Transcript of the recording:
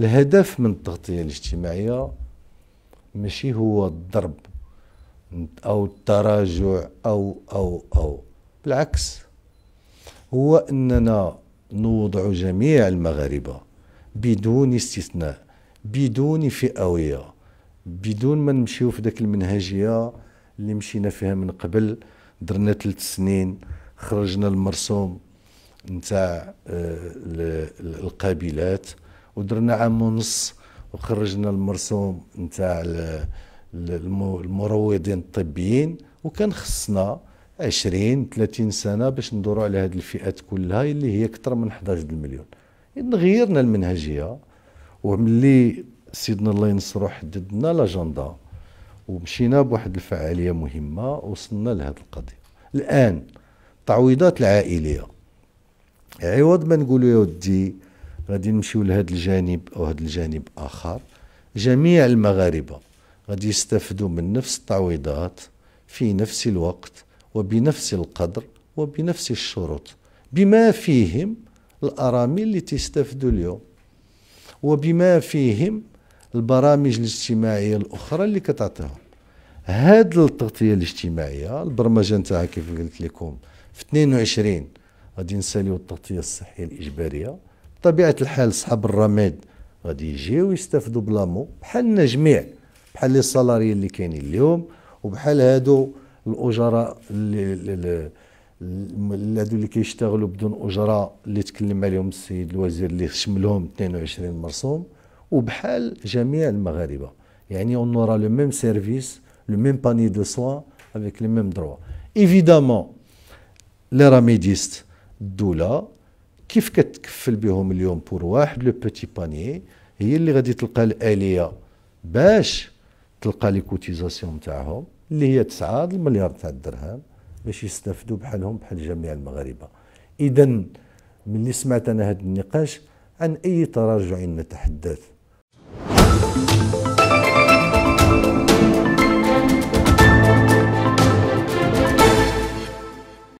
الهدف من التغطية الاجتماعية ماشي هو الضرب أو التراجع أو أو أو بالعكس هو أننا نوضع جميع المغاربة بدون استثناء بدون فئوية بدون ما نمشيو في ذاك المنهجية اللي مشينا فيها من قبل درنا ثلاث سنين خرجنا المرسوم نتاع آه، القابلات ودرنا عام ونص وخرجنا المرسوم نتاع المروضين الطبيين وكان خصنا 20 30 سنه باش ندوروا على هذه الفئات كلها اللي هي اكثر من 11 مليون غيرنا المنهجيه وملي سيدنا الله ينصرو حددنا لاجندا ومشينا بواحد الفعاليه مهمه وصلنا لهذه القضيه الان التعويضات العائليه عوض ما نقولوا يا ودي غادي نمشيو لهذا الجانب او هذا الجانب اخر جميع المغاربه غادي يستافدوا من نفس التعويضات في نفس الوقت وبنفس القدر وبنفس الشروط بما فيهم الارامل اللي تستافدوا اليوم وبما فيهم البرامج الاجتماعيه الاخرى اللي كتعطيهم هاد التغطيه الاجتماعيه البرمجه نتاعها كيف قلت لكم في 22 غادي نساليو التغطيه الصحيه الاجباريه بطبيعه الحال صحاب الرماد غادي يجيو يستافدوا بلامو بحالنا جميع بحال لي سالاري اللي كاينين اليوم وبحال هادو الاجراء اللي, اللي هادو اللي كيشتغلوا بدون اجره اللي تكلم عليهم السيد الوزير اللي شملهم 22 مرسوم وبحال جميع المغاربه يعني اون اورا لو ميم سيرفيس لو ميم باني دو سوا افيك لي ميم دروا ايفيدامون لي راميديست الدوله كيف كت تكفل بهم اليوم بور واحد لو بوتي بانيي هي اللي غادي تلقى الاليه باش تلقى لي كوتيزاسيون تاعهم اللي هي 9 المليار تاع الدرهم باش يستافدوا بحالهم بحال جميع المغاربه اذا ملي سمعت انا هذا النقاش عن اي تراجع نتحدث